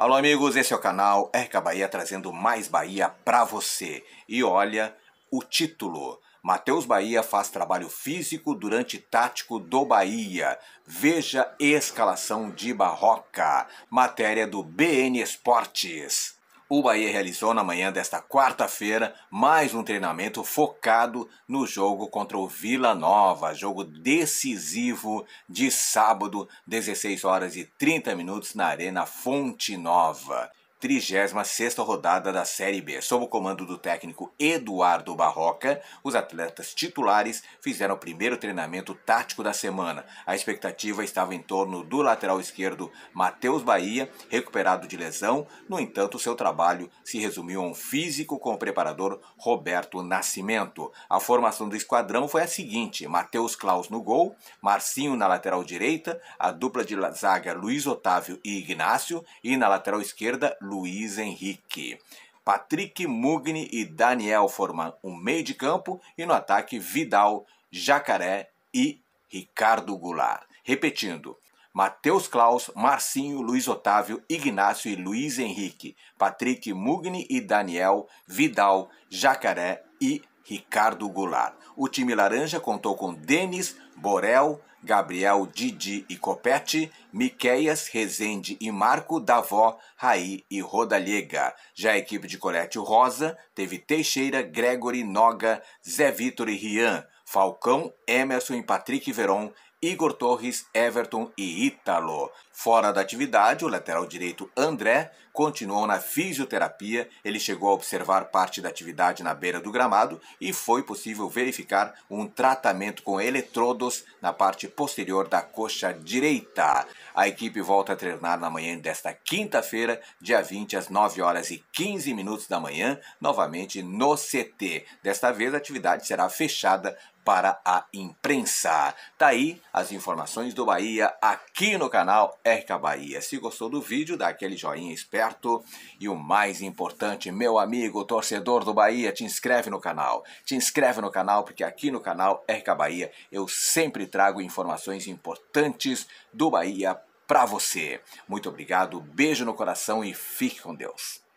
Alô amigos, esse é o canal RK Bahia trazendo mais Bahia para você. E olha o título: Matheus Bahia faz trabalho físico durante tático do Bahia. Veja escalação de Barroca. Matéria do BN Esportes. O Bahia realizou na manhã desta quarta-feira mais um treinamento focado no jogo contra o Vila Nova, jogo decisivo de sábado, 16 horas e 30 minutos na Arena Fonte Nova. 36 rodada da Série B. Sob o comando do técnico Eduardo Barroca, os atletas titulares fizeram o primeiro treinamento tático da semana. A expectativa estava em torno do lateral esquerdo Matheus Bahia, recuperado de lesão. No entanto, seu trabalho se resumiu a um físico com o preparador Roberto Nascimento. A formação do esquadrão foi a seguinte: Matheus Klaus no gol, Marcinho na lateral direita, a dupla de zaga Luiz Otávio e Ignácio, e na lateral esquerda, Luiz Henrique. Patrick Mugni e Daniel formam um meio de campo e no ataque Vidal, Jacaré e Ricardo Goulart. Repetindo, Matheus Klaus, Marcinho, Luiz Otávio, Ignácio e Luiz Henrique, Patrick Mugni e Daniel, Vidal, Jacaré e Ricardo Goulart. O time laranja contou com Denis, Borel, Gabriel, Didi e Copete, Miqueias, Rezende e Marco, Davó, Raí e Rodallega. Já a equipe de Colete Rosa teve Teixeira, Gregory, Noga, Zé Vitor e Rian, Falcão, Emerson e Patrick Veron Igor Torres, Everton e Ítalo. Fora da atividade, o lateral direito André continuou na fisioterapia. Ele chegou a observar parte da atividade na beira do gramado e foi possível verificar um tratamento com eletrodos na parte posterior da coxa direita. A equipe volta a treinar na manhã desta quinta-feira, dia 20, às 9 horas e 15 minutos da manhã, novamente no CT. Desta vez a atividade será fechada para a imprensa. Tá aí as informações do Bahia aqui no canal RK Bahia. Se gostou do vídeo, dá aquele joinha esperto. E o mais importante, meu amigo torcedor do Bahia, te inscreve no canal. Te inscreve no canal, porque aqui no canal RK Bahia eu sempre trago informações importantes do Bahia para você. Muito obrigado, beijo no coração e fique com Deus.